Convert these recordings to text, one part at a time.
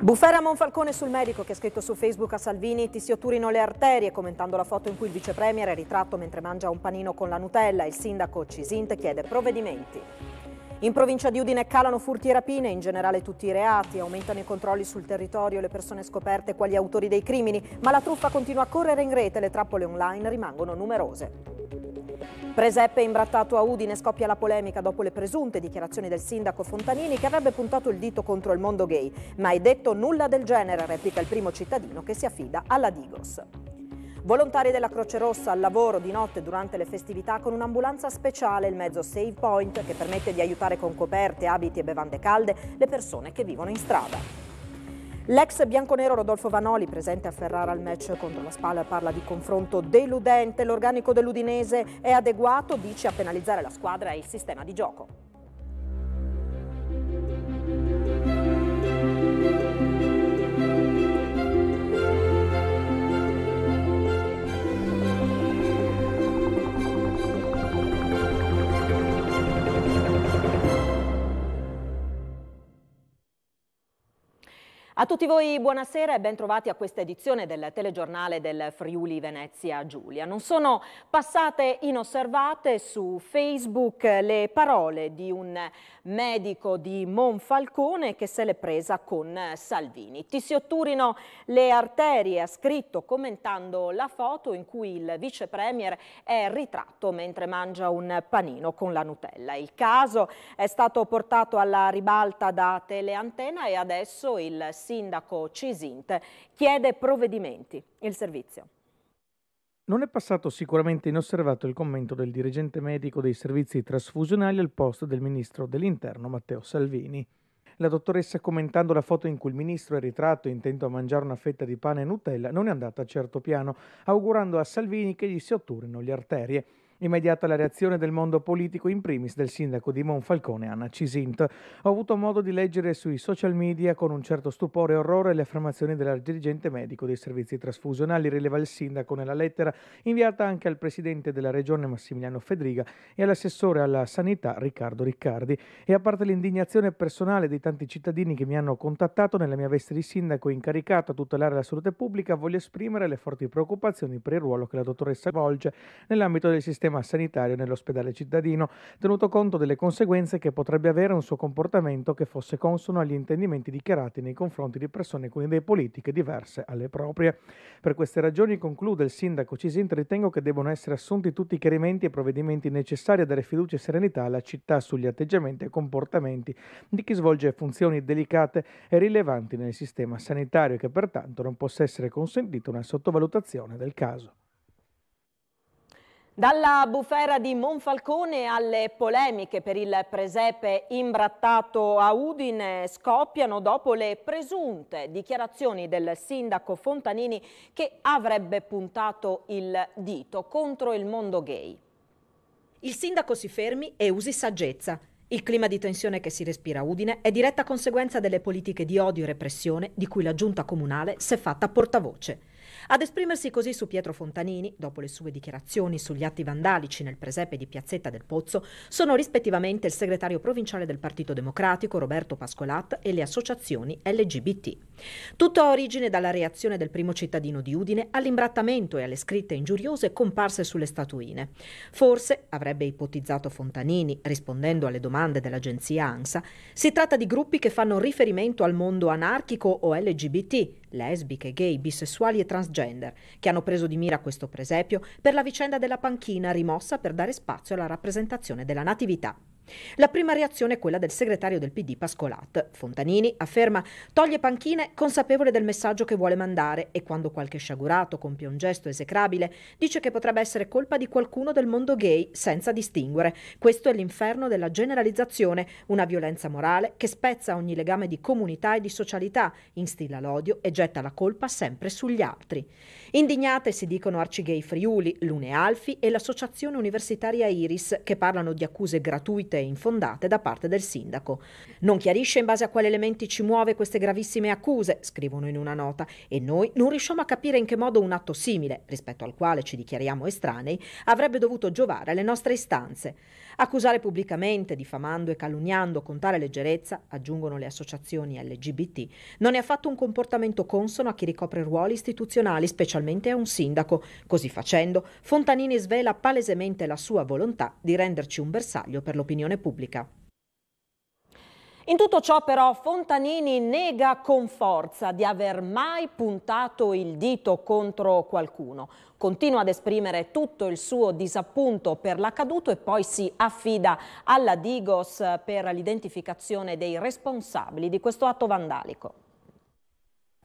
Bufera Monfalcone sul medico che ha scritto su Facebook a Salvini ti si otturino le arterie commentando la foto in cui il vicepremier è ritratto mentre mangia un panino con la Nutella. Il sindaco Cisint chiede provvedimenti. In provincia di Udine calano furti e rapine, in generale tutti i reati, aumentano i controlli sul territorio, le persone scoperte quali autori dei crimini, ma la truffa continua a correre in rete e le trappole online rimangono numerose. Presepe imbrattato a Udine scoppia la polemica dopo le presunte dichiarazioni del sindaco Fontanini che avrebbe puntato il dito contro il mondo gay. Ma hai detto nulla del genere, replica il primo cittadino che si affida alla Digos. Volontari della Croce Rossa al lavoro di notte durante le festività con un'ambulanza speciale, il mezzo Save Point, che permette di aiutare con coperte, abiti e bevande calde le persone che vivono in strada. L'ex bianconero Rodolfo Vanoli, presente a Ferrara al match contro la Spalla, parla di confronto deludente. L'organico dell'Udinese è adeguato, dice, a penalizzare la squadra e il sistema di gioco. A tutti voi buonasera e bentrovati a questa edizione del telegiornale del Friuli Venezia Giulia. Non sono passate inosservate su Facebook le parole di un medico di Monfalcone che se l'è presa con eh, Salvini. Ti si otturino le arterie, ha scritto commentando la foto in cui il vice premier è ritratto mentre mangia un panino con la Nutella. Il caso è stato portato alla ribalta da Teleantena e adesso il sindaco Cisinte chiede provvedimenti. Il servizio. Non è passato sicuramente inosservato il commento del dirigente medico dei servizi trasfusionali al posto del ministro dell'Interno Matteo Salvini. La dottoressa, commentando la foto in cui il ministro è ritratto intento a mangiare una fetta di pane e Nutella, non è andata a certo piano, augurando a Salvini che gli si otturino le arterie. Immediata la reazione del mondo politico, in primis del sindaco di Monfalcone, Anna Cisint. Ho avuto modo di leggere sui social media con un certo stupore e orrore le affermazioni del dirigente medico dei servizi trasfusionali, rileva il sindaco nella lettera inviata anche al presidente della regione Massimiliano Fedriga e all'assessore alla sanità Riccardo Riccardi. E a parte l'indignazione personale dei tanti cittadini che mi hanno contattato nella mia veste di sindaco incaricato a tutelare la salute pubblica, voglio esprimere le forti preoccupazioni per il ruolo che la dottoressa svolge nell'ambito del sistema sistema sanitario nell'ospedale cittadino, tenuto conto delle conseguenze che potrebbe avere un suo comportamento che fosse consono agli intendimenti dichiarati nei confronti di persone con idee politiche diverse alle proprie. Per queste ragioni, conclude il sindaco Cisint, ritengo che debbano essere assunti tutti i chiarimenti e provvedimenti necessari a dare fiducia e serenità alla città sugli atteggiamenti e comportamenti di chi svolge funzioni delicate e rilevanti nel sistema sanitario e che pertanto non possa essere consentita una sottovalutazione del caso. Dalla bufera di Monfalcone alle polemiche per il presepe imbrattato a Udine scoppiano dopo le presunte dichiarazioni del sindaco Fontanini che avrebbe puntato il dito contro il mondo gay. Il sindaco si fermi e usi saggezza. Il clima di tensione che si respira a Udine è diretta conseguenza delle politiche di odio e repressione di cui la giunta comunale si è fatta portavoce. Ad esprimersi così su Pietro Fontanini, dopo le sue dichiarazioni sugli atti vandalici nel presepe di Piazzetta del Pozzo, sono rispettivamente il segretario provinciale del Partito Democratico Roberto Pascolat e le associazioni LGBT. Tutto ha origine dalla reazione del primo cittadino di Udine all'imbrattamento e alle scritte ingiuriose comparse sulle statuine. Forse, avrebbe ipotizzato Fontanini, rispondendo alle domande dell'agenzia ANSA, si tratta di gruppi che fanno riferimento al mondo anarchico o LGBT lesbiche, gay, bisessuali e transgender, che hanno preso di mira questo presepio per la vicenda della panchina rimossa per dare spazio alla rappresentazione della natività. La prima reazione è quella del segretario del PD Pascolat. Fontanini afferma toglie panchine consapevole del messaggio che vuole mandare e quando qualche sciagurato compie un gesto esecrabile dice che potrebbe essere colpa di qualcuno del mondo gay senza distinguere. Questo è l'inferno della generalizzazione, una violenza morale che spezza ogni legame di comunità e di socialità, instilla l'odio e getta la colpa sempre sugli altri. Indignate si dicono Arcigay Friuli, Lune Alfi e l'associazione universitaria Iris che parlano di accuse gratuite e infondate da parte del sindaco. Non chiarisce in base a quali elementi ci muove queste gravissime accuse, scrivono in una nota, e noi non riusciamo a capire in che modo un atto simile, rispetto al quale ci dichiariamo estranei, avrebbe dovuto giovare alle nostre istanze. Accusare pubblicamente, diffamando e calunniando con tale leggerezza, aggiungono le associazioni LGBT, non è affatto un comportamento consono a chi ricopre ruoli istituzionali, specialmente a un sindaco. Così facendo, Fontanini svela palesemente la sua volontà di renderci un bersaglio per l'opinione pubblica. In tutto ciò però Fontanini nega con forza di aver mai puntato il dito contro qualcuno continua ad esprimere tutto il suo disappunto per l'accaduto e poi si affida alla Digos per l'identificazione dei responsabili di questo atto vandalico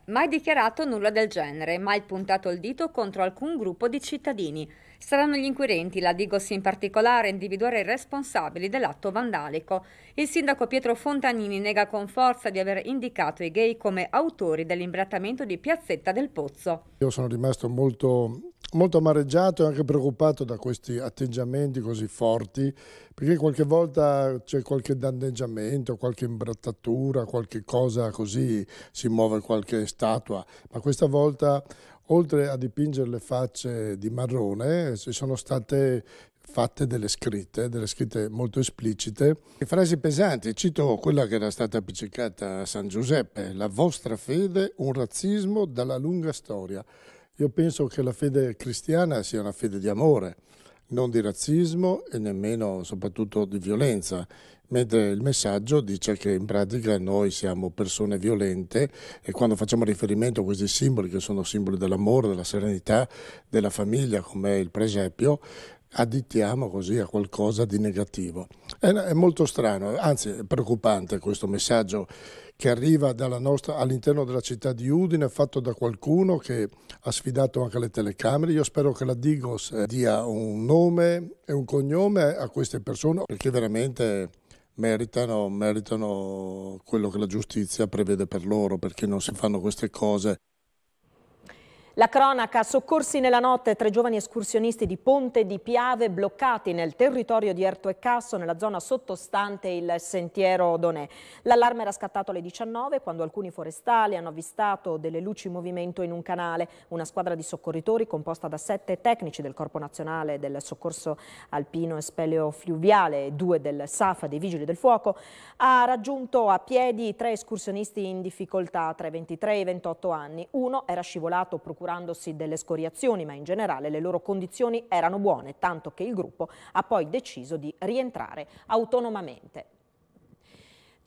mai dichiarato nulla del genere, mai puntato il dito contro alcun gruppo di cittadini. Saranno gli inquirenti, la Digos in particolare, a individuare i responsabili dell'atto vandalico. Il sindaco Pietro Fontanini nega con forza di aver indicato i gay come autori dell'imbrattamento di Piazzetta del Pozzo. Io sono rimasto molto, molto amareggiato e anche preoccupato da questi atteggiamenti così forti, perché qualche volta c'è qualche danneggiamento, qualche imbrattatura, qualche cosa così, si muove qualche statua, ma questa volta oltre a dipingere le facce di marrone, ci sono state fatte delle scritte, delle scritte molto esplicite, e frasi pesanti. Cito quella che era stata appiccicata a San Giuseppe, la vostra fede, un razzismo dalla lunga storia. Io penso che la fede cristiana sia una fede di amore, non di razzismo e nemmeno soprattutto di violenza, mentre il messaggio dice che in pratica noi siamo persone violente e quando facciamo riferimento a questi simboli che sono simboli dell'amore, della serenità, della famiglia come il presepio, additiamo così a qualcosa di negativo. È, è, molto strano, anzi è preoccupante questo messaggio che arriva nostra, all'interno della città di Udine, fatto da qualcuno che ha sfidato anche le telecamere. Io spero che la Digos eh, dia un nome e un cognome a queste persone perché veramente meritano, meritano quello che la giustizia prevede per loro, perché non si fanno queste cose. La cronaca, soccorsi nella notte, tre giovani escursionisti di Ponte di Piave bloccati nel territorio di Erto e Casso, nella zona sottostante il sentiero Donè. L'allarme era scattato alle 19 quando alcuni forestali hanno avvistato delle luci in movimento in un canale. Una squadra di soccorritori composta da sette tecnici del Corpo Nazionale del Soccorso Alpino e Speleo Fluviale e due del SAFA, dei Vigili del Fuoco, ha raggiunto a piedi tre escursionisti in difficoltà tra i 23 e i 28 anni. Uno era scivolato procurato curandosi delle scoriazioni, ma in generale le loro condizioni erano buone, tanto che il gruppo ha poi deciso di rientrare autonomamente.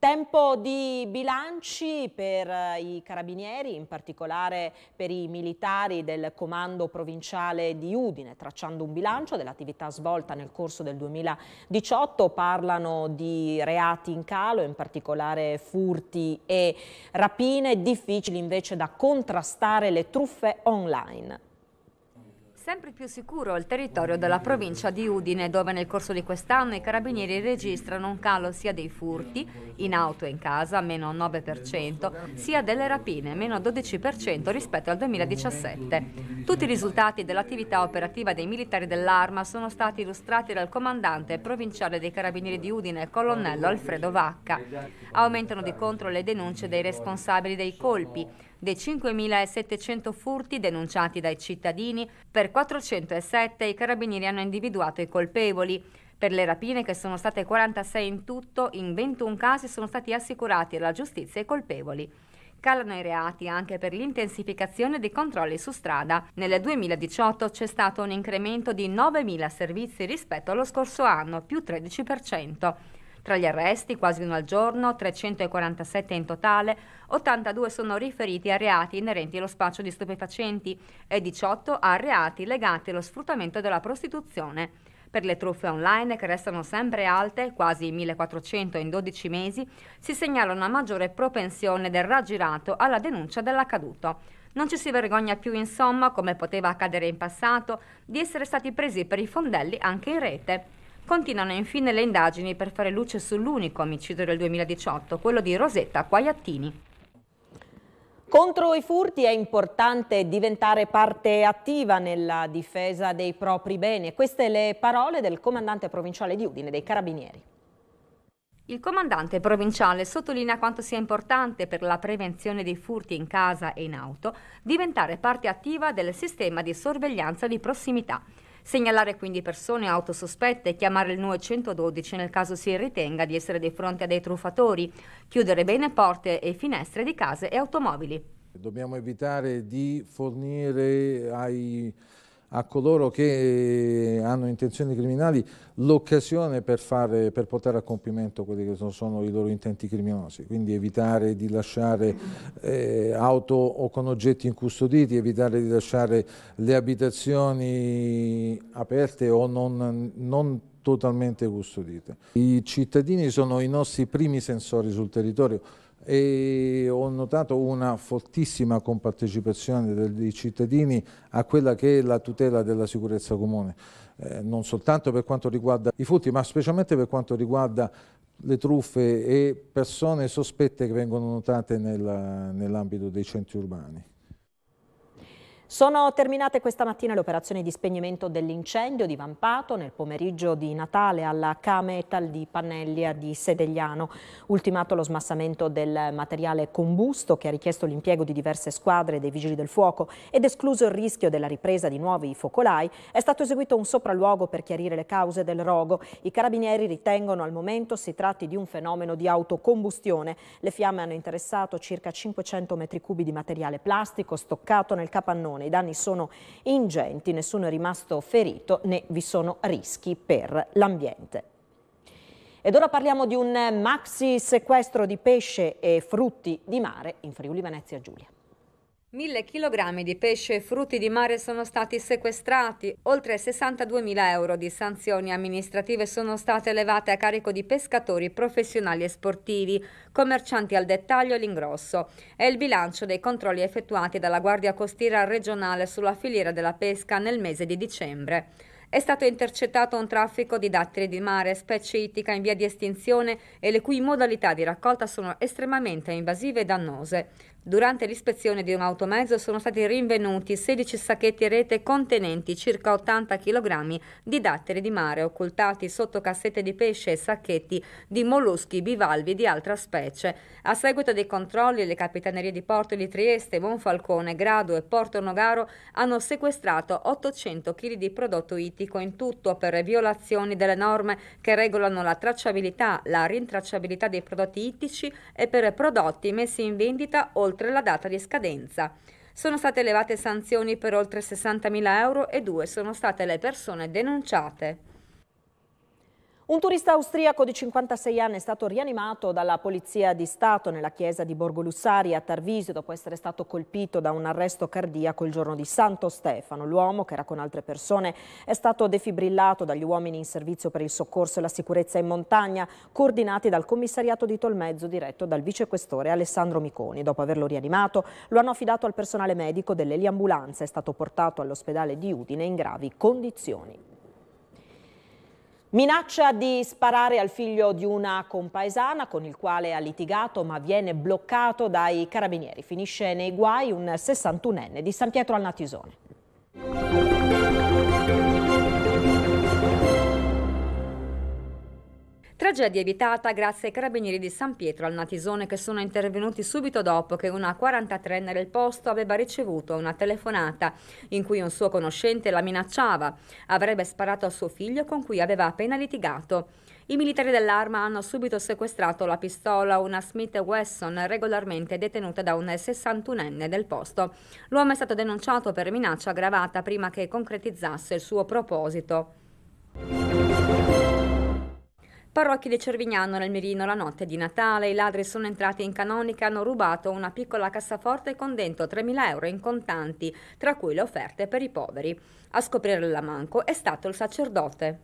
Tempo di bilanci per eh, i carabinieri, in particolare per i militari del comando provinciale di Udine, tracciando un bilancio dell'attività svolta nel corso del 2018, parlano di reati in calo, in particolare furti e rapine, difficili invece da contrastare le truffe online. Sempre più sicuro il territorio della provincia di Udine, dove nel corso di quest'anno i carabinieri registrano un calo sia dei furti, in auto e in casa, meno 9%, sia delle rapine, meno 12% rispetto al 2017. Tutti i risultati dell'attività operativa dei militari dell'Arma sono stati illustrati dal comandante provinciale dei carabinieri di Udine, colonnello Alfredo Vacca. Aumentano di contro le denunce dei responsabili dei colpi dei 5.700 furti denunciati dai cittadini, per 407 i carabinieri hanno individuato i colpevoli. Per le rapine, che sono state 46 in tutto, in 21 casi sono stati assicurati alla giustizia i colpevoli. Calano i reati anche per l'intensificazione dei controlli su strada. Nel 2018 c'è stato un incremento di 9.000 servizi rispetto allo scorso anno, più 13%. Tra gli arresti, quasi uno al giorno, 347 in totale, 82 sono riferiti a reati inerenti allo spaccio di stupefacenti e 18 a reati legati allo sfruttamento della prostituzione. Per le truffe online, che restano sempre alte, quasi 1400 in 12 mesi, si segnala una maggiore propensione del raggirato alla denuncia dell'accaduto. Non ci si vergogna più, insomma, come poteva accadere in passato, di essere stati presi per i fondelli anche in rete. Continuano infine le indagini per fare luce sull'unico omicidio del 2018, quello di Rosetta Quagliattini. Contro i furti è importante diventare parte attiva nella difesa dei propri beni. Queste le parole del comandante provinciale di Udine dei Carabinieri. Il comandante provinciale sottolinea quanto sia importante per la prevenzione dei furti in casa e in auto diventare parte attiva del sistema di sorveglianza di prossimità. Segnalare quindi persone autosospette e chiamare il 912 nel caso si ritenga di essere di fronte a dei truffatori. Chiudere bene porte e finestre di case e automobili. Dobbiamo evitare di fornire ai a coloro che eh, hanno intenzioni criminali l'occasione per, per, portare a compimento quelli che sono, sono, i loro intenti criminosi, quindi evitare di lasciare eh, auto o con oggetti incustoditi, evitare di lasciare le abitazioni aperte o non, non totalmente custodite. I cittadini sono i nostri primi sensori sul territorio, e ho notato una fortissima compartecipazione dei cittadini a quella che è la tutela della sicurezza comune, eh, non soltanto per quanto riguarda i furti, ma specialmente per quanto riguarda le truffe e persone sospette che vengono notate nell'ambito dei centri urbani. Sono terminate questa mattina le operazioni di spegnimento dell'incendio di Vampato nel pomeriggio di Natale alla K-Metal di Pannellia di Sedegliano. Ultimato lo smassamento del materiale combusto che ha richiesto l'impiego di diverse squadre dei vigili del fuoco ed escluso il rischio della ripresa di nuovi focolai, è stato eseguito un sopralluogo per chiarire le cause del rogo. I carabinieri ritengono al momento si tratti di un fenomeno di autocombustione. Le fiamme hanno interessato circa 500 metri cubi di materiale plastico stoccato nel capannone alluvione. I danni sono ingenti, nessuno è rimasto ferito né vi sono rischi per l'ambiente. Ed ora parliamo di un maxi sequestro di pesce e frutti di mare in Friuli Venezia Giulia. 1000 kg di pesce e frutti di mare sono stati sequestrati, oltre 62.000 euro di sanzioni amministrative sono state levate a carico di pescatori professionali e sportivi, commercianti al dettaglio e all'ingrosso. È il bilancio dei controlli effettuati dalla Guardia Costiera regionale sulla filiera della pesca nel mese di dicembre. È stato intercettato un traffico di datteri di mare, specie ittica in via di estinzione e le cui modalità di raccolta sono estremamente invasive e dannose. Durante l'ispezione di un automezzo sono stati rinvenuti 16 sacchetti rete contenenti circa 80 kg di datteri di mare occultati sotto cassette di pesce e sacchetti di molluschi, bivalvi e di altra specie. A seguito dei controlli le capitanerie di Porto di Trieste, Monfalcone, Grado e Porto Nogaro hanno sequestrato 800 kg di prodotto ittico in tutto per violazioni delle norme che regolano la tracciabilità, la rintracciabilità dei prodotti ittici e per prodotti messi in vendita oltre oltre la data di scadenza. Sono state elevate sanzioni per oltre 60.000 euro e due sono state le persone denunciate. Un turista austriaco di 56 anni è stato rianimato dalla Polizia di Stato nella chiesa di Borgo Lussari a Tarvisio dopo essere stato colpito da un arresto cardiaco il giorno di Santo Stefano. L'uomo, che era con altre persone, è stato defibrillato dagli uomini in servizio per il soccorso e la sicurezza in montagna, coordinati dal commissariato di Tolmezzo diretto dal vicequestore Alessandro Miconi. Dopo averlo rianimato, lo hanno affidato al personale medico dell'eliambulanza. È stato portato all'ospedale di Udine in gravi condizioni. Minaccia di sparare al figlio di una compaesana con il quale ha litigato ma viene bloccato dai carabinieri. Finisce nei guai un 61enne di San Pietro al Natisone. Tragedia è evitata grazie ai carabinieri di San Pietro al Natisone che sono intervenuti subito dopo che una 43enne del posto aveva ricevuto una telefonata in cui un suo conoscente la minacciava. Avrebbe sparato a suo figlio con cui aveva appena litigato. I militari dell'arma hanno subito sequestrato la pistola, una Smith Wesson regolarmente detenuta da un 61enne del posto. L'uomo è stato denunciato per minaccia aggravata prima che concretizzasse il suo proposito. Parrocchi di Cervignano nel Mirino la notte di Natale, i ladri sono entrati in canonica e hanno rubato una piccola cassaforte con dentro 3.000 euro in contanti, tra cui le offerte per i poveri. A scoprire l'amanco è stato il sacerdote.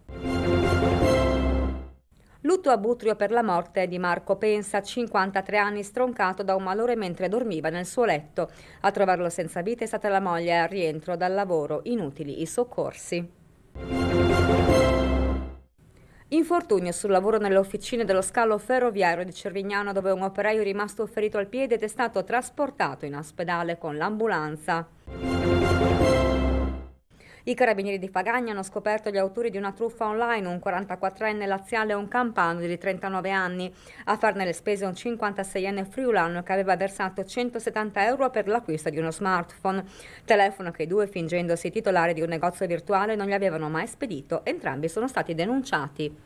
Lutto a Butrio per la morte di Marco Pensa, 53 anni, stroncato da un malore mentre dormiva nel suo letto. A trovarlo senza vita è stata la moglie al rientro dal lavoro, inutili i soccorsi. Infortunio sul lavoro nelle officine dello scalo ferroviario di Cervignano dove un operaio è rimasto ferito al piede ed è stato trasportato in ospedale con l'ambulanza. I carabinieri di Pagagna hanno scoperto gli autori di una truffa online, un 44enne laziale e un campano di 39 anni. A farne le spese un 56enne friulano che aveva versato 170 euro per l'acquisto di uno smartphone. Telefono che i due, fingendosi titolari di un negozio virtuale, non gli avevano mai spedito. Entrambi sono stati denunciati.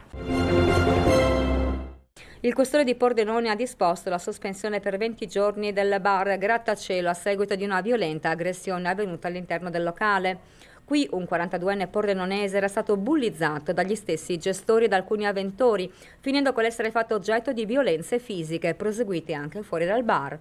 Il questore di Pordenone ha disposto la sospensione per 20 giorni del bar Grattacielo a seguito di una violenta aggressione avvenuta all'interno del locale. Qui un 42enne pordenonese era stato bullizzato dagli stessi gestori e da alcuni avventori, finendo con l'essere fatto oggetto di violenze fisiche proseguite anche fuori dal bar.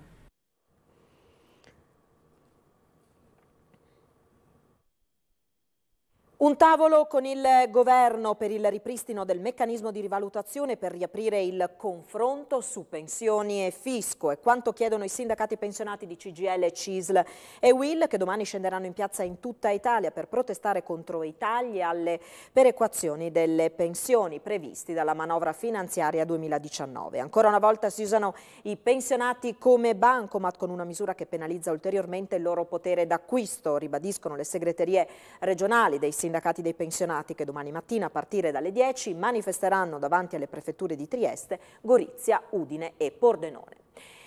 Un tavolo con il governo per il ripristino del meccanismo di rivalutazione per riaprire il confronto su pensioni e fisco e quanto chiedono i sindacati pensionati di CGL, CISL e WIL che domani scenderanno in piazza in tutta Italia per protestare contro i tagli alle perequazioni delle pensioni previsti dalla manovra finanziaria 2019. Ancora una volta si usano i pensionati come bancomat con una misura che penalizza ulteriormente il loro potere d'acquisto, ribadiscono le segreterie regionali dei sindacati sindacati dei pensionati che domani mattina a partire dalle 10 manifesteranno davanti alle prefetture di Trieste, Gorizia, Udine e Pordenone.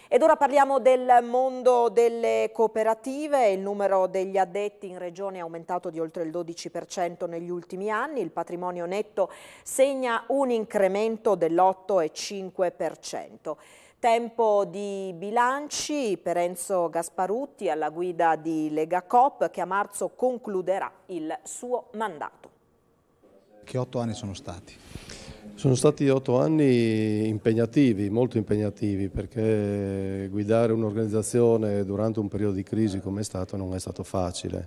Ed ora parliamo del mondo delle cooperative, il numero degli addetti in regione è aumentato di oltre il 12% negli ultimi anni, il patrimonio netto segna un incremento dell'8,5%. Tempo di bilanci per Enzo Gasparutti alla guida di Lega Cop che a marzo concluderà il suo mandato. Che otto anni sono stati? Sono stati otto anni impegnativi, molto impegnativi, perché guidare un'organizzazione durante un periodo di crisi come è stato non è stato facile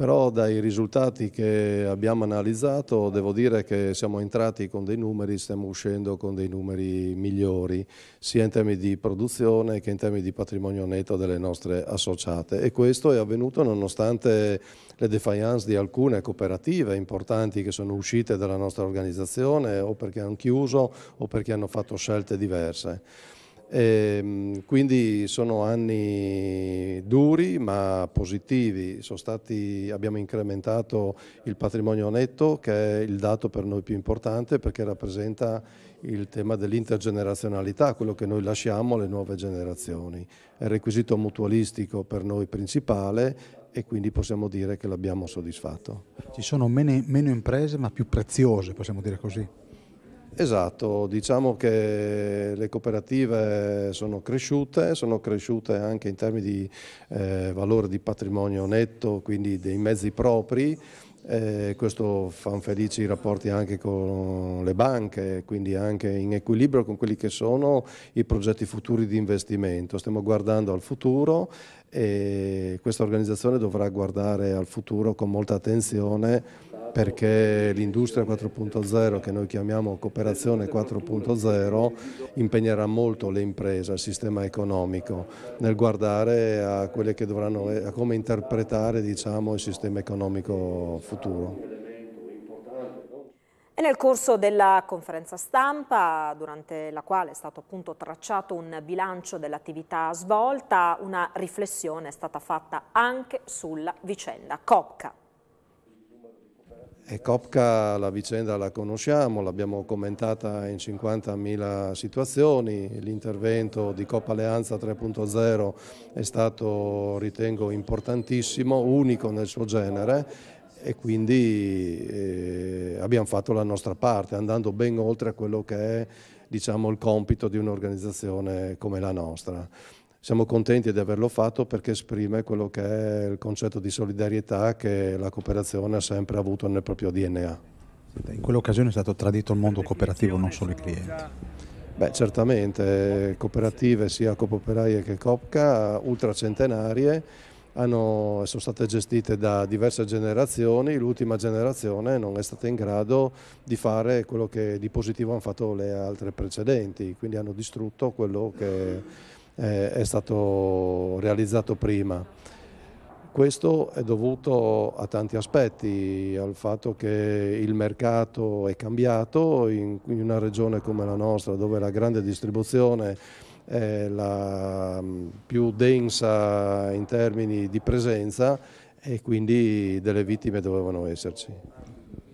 però dai risultati che abbiamo analizzato devo dire che siamo entrati con dei numeri, stiamo uscendo con dei numeri migliori, sia in termini di produzione che in termini di patrimonio netto delle nostre associate e questo è avvenuto nonostante le defiance di alcune cooperative importanti che sono uscite dalla nostra organizzazione o perché hanno chiuso o perché hanno fatto scelte diverse. E, ehm, quindi sono anni duri ma positivi, stati, abbiamo incrementato il patrimonio netto che è il dato per noi più importante perché rappresenta il tema dell'intergenerazionalità, quello che noi lasciamo alle nuove generazioni. È il requisito mutualistico per noi principale e quindi possiamo dire che l'abbiamo soddisfatto. Ci sono meno, meno imprese ma più preziose, possiamo dire così. Esatto, diciamo che le cooperative sono cresciute, sono cresciute anche in termini di eh, valore di patrimonio netto, quindi dei mezzi propri. Eh, questo fa felici i rapporti anche con le banche, quindi anche in equilibrio con quelli che sono i progetti futuri di investimento. Stiamo guardando al futuro e questa organizzazione dovrà guardare al futuro con molta attenzione perché l'industria 4.0 che noi chiamiamo cooperazione 4.0 impegnerà molto le imprese, il sistema economico nel guardare a, dovranno, eh, a come interpretare diciamo, il sistema economico futuro. E nel corso della conferenza stampa, durante la quale è stato appunto tracciato un bilancio dell'attività svolta, una riflessione è stata fatta anche sulla vicenda Copca. E Copca la vicenda la conosciamo, l'abbiamo commentata in 50.000 situazioni, l'intervento di Coppa Alleanza 3.0 è stato ritengo importantissimo, unico nel suo genere e quindi eh, abbiamo fatto la nostra parte andando ben oltre a quello che è diciamo, il compito di un'organizzazione come la nostra. Siamo contenti di averlo fatto perché esprime quello che è il concetto di solidarietà che la cooperazione ha sempre avuto nel proprio DNA. In quell'occasione è stato tradito il mondo cooperativo, non solo i clienti. Beh, certamente, cooperative sia Cooperaie che Copca, ultracentenarie, hanno, sono state gestite da diverse generazioni, l'ultima generazione non è stata in grado di fare quello che di positivo hanno fatto le altre precedenti, quindi hanno distrutto quello che eh, è stato realizzato prima. Questo è dovuto a tanti aspetti, al fatto che il mercato è cambiato in, in una regione come la nostra dove la grande distribuzione è la mm, più densa in termini di presenza e quindi delle vittime dovevano esserci.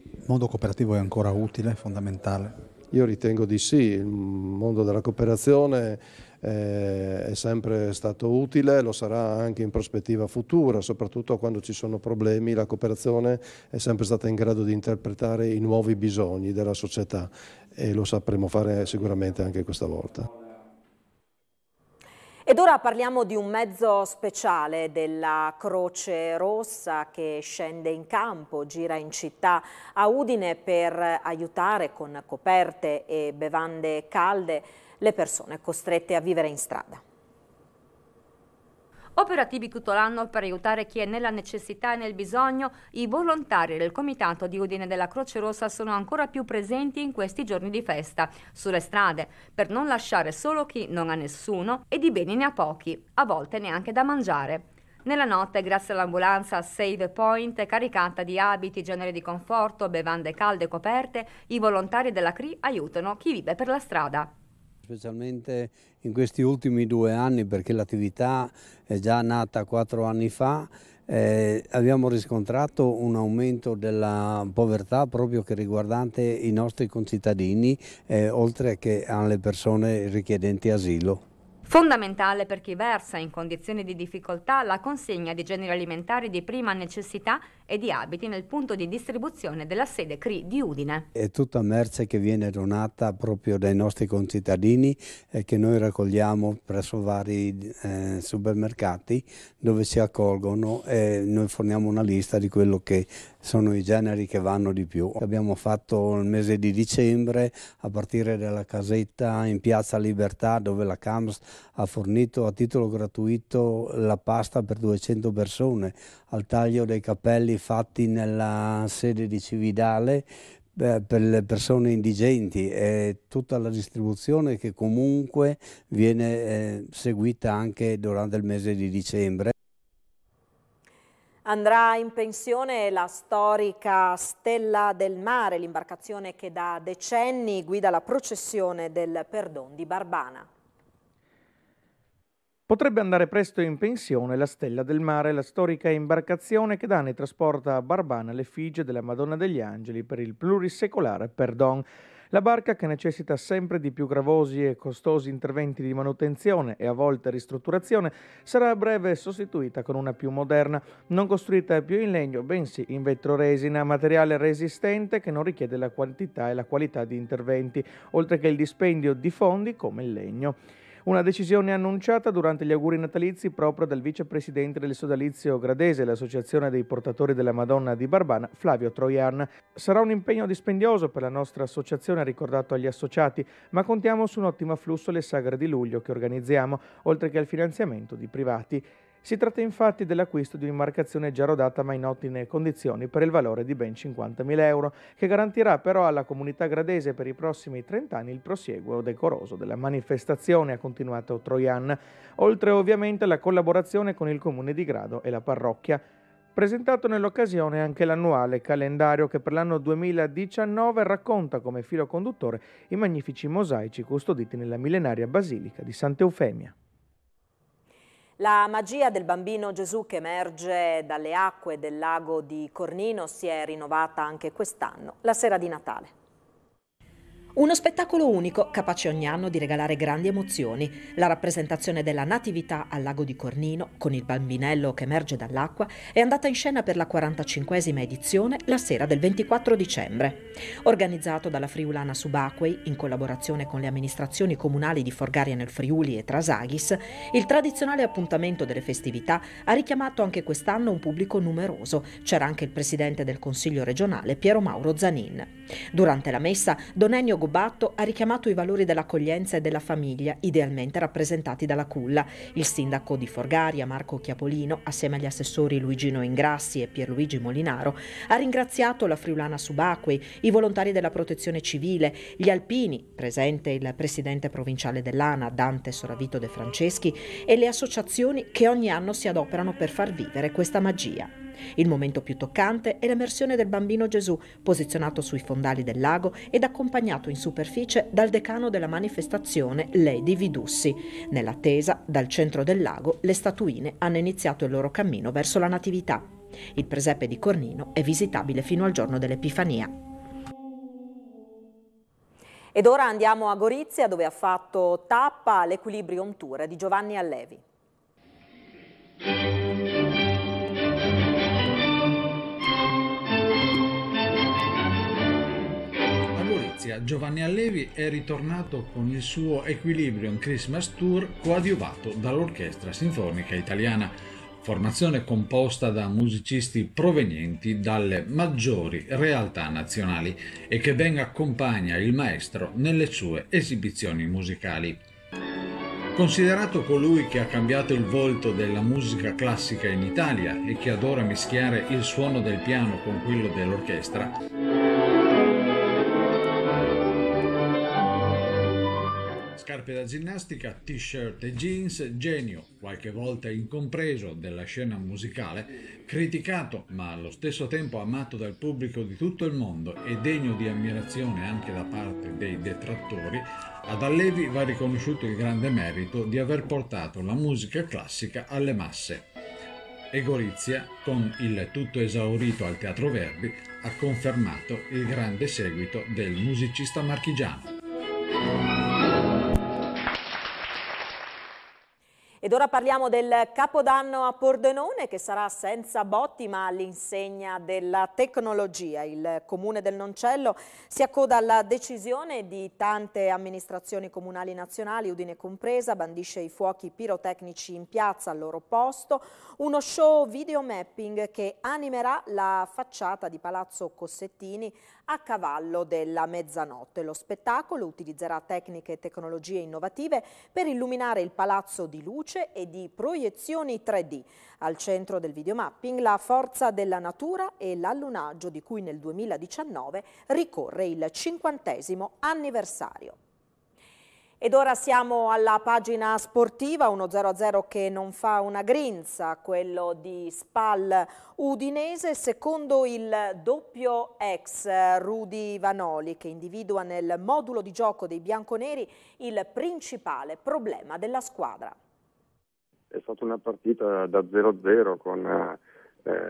Il mondo cooperativo è ancora utile, fondamentale? Io ritengo di sì, il mondo della cooperazione eh, è sempre stato utile, lo sarà anche in prospettiva futura, soprattutto quando ci sono problemi, la cooperazione è sempre stata in grado di interpretare i nuovi bisogni della società e lo sapremo fare sicuramente anche questa volta. Ed ora parliamo di un mezzo speciale della Croce Rossa che scende in campo, gira in città a Udine per aiutare con coperte e bevande calde le persone costrette a vivere in strada. Operativi tutto l'anno per aiutare chi è nella necessità e nel bisogno, i volontari del Comitato di Udine della Croce Rossa sono ancora più presenti in questi giorni di festa, sulle strade, per non lasciare solo chi non ha nessuno e di beni ne ha pochi, a volte neanche da mangiare. Nella notte, grazie all'ambulanza Save Point, caricata di abiti, generi di conforto, bevande calde e coperte, i volontari della CRI aiutano chi vive per la strada specialmente in questi ultimi due anni perché l'attività è già nata quattro anni fa eh, abbiamo riscontrato un aumento della povertà proprio che riguardante i nostri concittadini eh, oltre che alle persone richiedenti asilo. Fondamentale per chi versa in condizioni di difficoltà la consegna di generi alimentari di prima necessità e di abiti nel punto di distribuzione della sede CRI di Udine. È tutta merce che viene donata proprio dai nostri concittadini e eh, che noi raccogliamo presso vari eh, supermercati dove si accolgono e noi forniamo una lista di quello che sono i generi che vanno di più. Abbiamo fatto il mese di dicembre a partire dalla casetta in Piazza Libertà dove la CAMS ha fornito a titolo gratuito la pasta per 200 persone al taglio dei capelli fatti nella sede di Cividale eh, per le persone indigenti e tutta la distribuzione che comunque viene eh, seguita anche durante il mese di dicembre. Andrà in pensione la storica Stella del Mare, l'imbarcazione che da decenni guida la processione del Perdon di Barbana. Potrebbe andare presto in pensione la Stella del Mare, la storica imbarcazione che da anni trasporta a Barbana l'effigie della Madonna degli Angeli per il plurisecolare Perdon. La barca che necessita sempre di più gravosi e costosi interventi di manutenzione e a volte ristrutturazione sarà a breve sostituita con una più moderna, non costruita più in legno, bensì in vetroresina, materiale resistente che non richiede la quantità e la qualità di interventi, oltre che il dispendio di fondi come il legno. Una decisione annunciata durante gli auguri natalizi proprio dal vicepresidente del sodalizio gradese, l'associazione dei portatori della Madonna di Barbana, Flavio Troian. Sarà un impegno dispendioso per la nostra associazione, ha ricordato agli associati, ma contiamo su un ottimo afflusso alle sagre di luglio che organizziamo, oltre che al finanziamento di privati. Si tratta infatti dell'acquisto di un'imbarcazione già rodata ma in ottime condizioni per il valore di ben 50.000 euro, che garantirà però alla comunità gradese per i prossimi 30 anni il prosieguo decoroso della manifestazione, ha continuato Troian, oltre ovviamente alla collaborazione con il comune di Grado e la parrocchia presentato nell'occasione anche l'annuale calendario che per l'anno 2019 racconta come filo conduttore i magnifici mosaici custoditi nella millenaria basilica di Sant'Eufemia. La magia del bambino Gesù che emerge dalle acque del lago di Cornino si è rinnovata anche quest'anno, la sera di Natale. Uno spettacolo unico, capace ogni anno di regalare grandi emozioni. La rappresentazione della Natività al lago di Cornino, con il bambinello che emerge dall'acqua, è andata in scena per la 45esima edizione la sera del 24 dicembre. Organizzato dalla Friulana Subacquei, in collaborazione con le amministrazioni comunali di Forgaria nel Friuli e Trasagis, il tradizionale appuntamento delle festività ha richiamato anche quest'anno un pubblico numeroso. C'era anche il presidente del Consiglio regionale, Piero Mauro Zanin. Durante la messa, Don Donenio Batto ha richiamato i valori dell'accoglienza e della famiglia, idealmente rappresentati dalla culla. Il sindaco di Forgaria, Marco Chiapolino, assieme agli assessori Luigino Ingrassi e Pierluigi Molinaro, ha ringraziato la Friulana Subacquei, i volontari della protezione civile, gli alpini, presente il presidente provinciale dell'ANA, Dante Soravito De Franceschi, e le associazioni che ogni anno si adoperano per far vivere questa magia. Il momento più toccante è l'emersione del bambino Gesù, posizionato sui fondali del lago ed accompagnato in superficie dal decano della manifestazione Lady Vidussi. Nell'attesa, dal centro del lago, le statuine hanno iniziato il loro cammino verso la Natività. Il presepe di Cornino è visitabile fino al giorno dell'Epifania. Ed ora andiamo a Gorizia dove ha fatto tappa l'Equilibrium Tour di Giovanni Allevi. Croazia, Giovanni Allevi è ritornato con il suo Equilibrium Christmas Tour coadiuvato dall'Orchestra Sinfonica Italiana, formazione composta da musicisti provenienti dalle maggiori realtà nazionali e che ben accompagna il maestro nelle sue esibizioni musicali. Considerato colui che ha cambiato il volto della musica classica in Italia e che adora mischiare il suono del piano con quello dell'orchestra, scarpe da ginnastica, t-shirt e jeans, genio, qualche volta incompreso della scena musicale, criticato ma allo stesso tempo amato dal pubblico di tutto il mondo e degno di ammirazione anche da parte dei detrattori, ad Allevi va riconosciuto il grande merito di aver portato la musica classica alle masse. E Gorizia, con il tutto esaurito al Teatro Verdi, ha confermato il grande seguito del musicista marchigiano. Ed ora parliamo del Capodanno a Pordenone che sarà senza botti ma all'insegna della tecnologia. Il comune del Noncello si accoda alla decisione di tante amministrazioni comunali nazionali, Udine compresa, bandisce i fuochi pirotecnici in piazza al loro posto, uno show video mapping che animerà la facciata di Palazzo Cossettini a cavallo della mezzanotte. Lo spettacolo utilizzerà tecniche e tecnologie innovative per illuminare il palazzo di luce luce e di proiezioni 3D. Al centro del videomapping la forza della natura e l'allunaggio di cui nel 2019 ricorre il cinquantesimo anniversario. Ed ora siamo alla pagina sportiva, uno 0-0 che non fa una grinza, quello di Spal Udinese, secondo il doppio ex Rudy Vanoli che individua nel modulo di gioco dei bianconeri il principale problema della squadra è stata una partita da 0-0 con... Eh,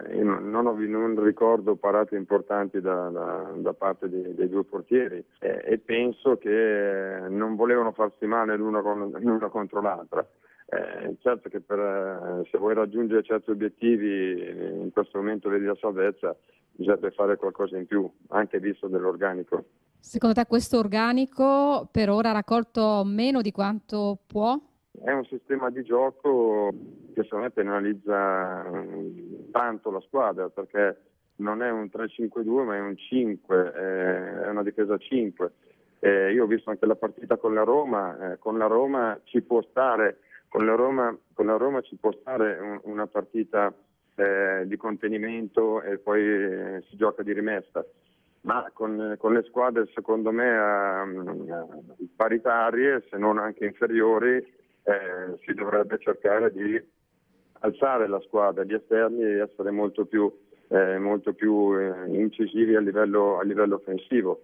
eh non, ho, non, ricordo parate importanti da, da, da parte di, dei due portieri eh, e penso che non volevano farsi male l'una, con, l'una contro l'altra. Eh, certo che per, eh, se vuoi raggiungere certi obiettivi in questo momento vedi la salvezza bisognerebbe fare qualcosa in più, anche visto dell'organico. Secondo te questo organico per ora ha raccolto meno di quanto può? È un sistema di gioco che secondo me penalizza eh, tanto la squadra perché non è un 3-5-2 ma è un 5, eh, è una difesa 5. Eh, io ho visto anche la partita con la Roma, eh, con la Roma ci può stare, Roma, Roma ci può stare un, una partita eh, di contenimento e poi eh, si gioca di rimessa, ma con, con le squadre secondo me ehm, paritarie se non anche inferiori eh, si dovrebbe cercare di alzare la squadra, gli esterni e essere molto più, eh, molto più eh, incisivi a livello, a livello offensivo.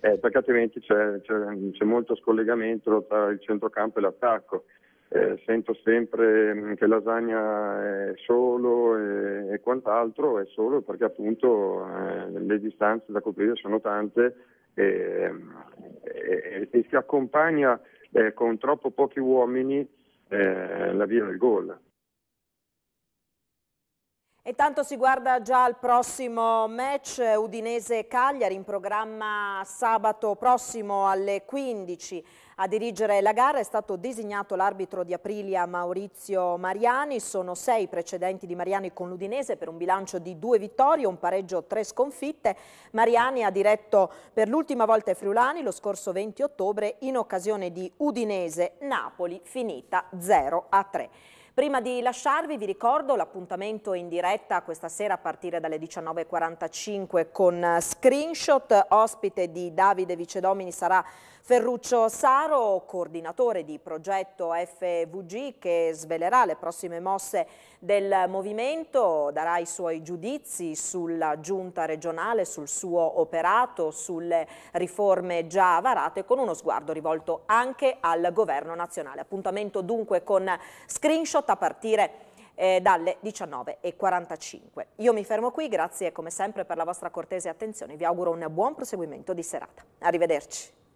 Eh, perché altrimenti c'è, c'è, c'è, molto scollegamento tra il centrocampo e l'attacco. Eh, sento sempre mm, che Lasagna è solo e, eh, e quant'altro, è solo perché appunto le distanze da coprire sono tante e, mm, e, e si accompagna eh, con troppo pochi uomini eh, la via del gol. E tanto si guarda già al prossimo match Udinese-Cagliari in programma sabato prossimo alle 15. A dirigere la gara è stato designato l'arbitro di Aprilia Maurizio Mariani, sono sei precedenti di Mariani con l'Udinese per un bilancio di due vittorie, un pareggio, tre sconfitte. Mariani ha diretto per l'ultima volta i Friulani lo scorso 20 ottobre in occasione di Udinese-Napoli finita 0 a 3. Prima di lasciarvi vi ricordo l'appuntamento in diretta questa sera a partire dalle 19.45 con Screenshot, ospite di Davide Vicedomini sarà Ferruccio Saro, coordinatore di progetto FVG che svelerà le prossime mosse del movimento, darà i suoi giudizi sulla giunta regionale, sul suo operato, sulle riforme già varate con uno sguardo rivolto anche al governo nazionale. Appuntamento dunque con screenshot a partire eh, dalle 19.45. Io mi fermo qui, grazie come sempre per la vostra cortese attenzione, vi auguro un buon proseguimento di serata. Arrivederci.